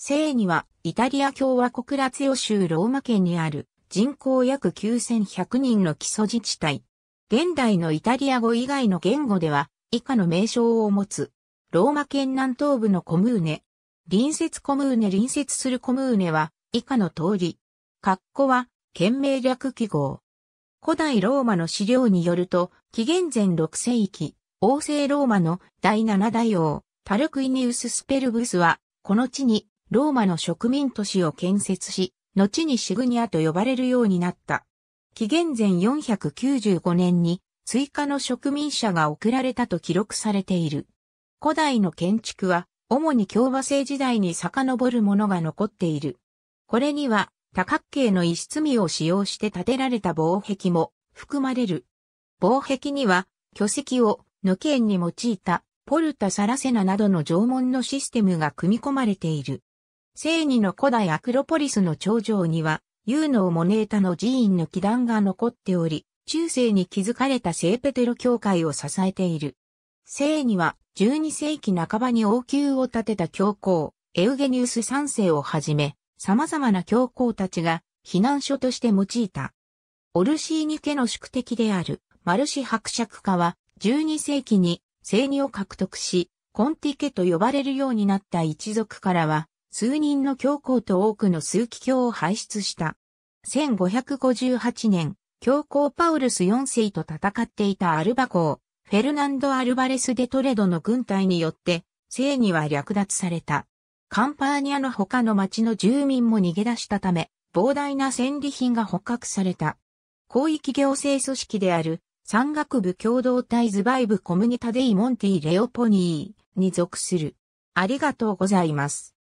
聖には、イタリア共和国ラツヨ州ローマ県にある、人口約9100人の基礎自治体。現代のイタリア語以外の言語では、以下の名称を持つ。ローマ県南東部のコムーネ。隣接コムーネ隣接するコムーネは、以下の通り。括弧は、県名略記号。古代ローマの資料によると、紀元前6世紀、王政ローマの第7代王、タルクイニウス・スペルブスは、この地にローマの植民都市を建設し、後にシグニアと呼ばれるようになった。紀元前495年に追加の植民者が送られたと記録されている。古代の建築は主に共和制時代に遡るものが残っている。これには多角形の石積みを使用して建てられた防壁も含まれる。防壁には巨石を抜けに用いたポルタ・サラセナなどの縄文のシステムが組み込まれている。聖二の古代アクロポリスの頂上には、ユノーモネータの寺院の祈壇が残っており、中世に築かれた聖ペテロ教会を支えている。聖には12世紀半ばに王宮を建てた教皇、エウゲニウス三世をはじめ、様々な教皇たちが避難所として用いた。オルシーニ家の宿敵であるマルシ伯爵家は12世紀に聖二を獲得し、コンティ家と呼ばれるようになった一族からは、数人の教皇と多くの枢機卿を輩出した。1558年、教皇パウルス4世と戦っていたアルバ公、フェルナンド・アルバレス・デトレドの軍隊によって、聖には略奪された。カンパーニアの他の町の住民も逃げ出したため、膨大な戦利品が捕獲された。広域行政組織である、山岳部共同体ズバイブコムニタデイモンティレオポニーに属する。ありがとうございます。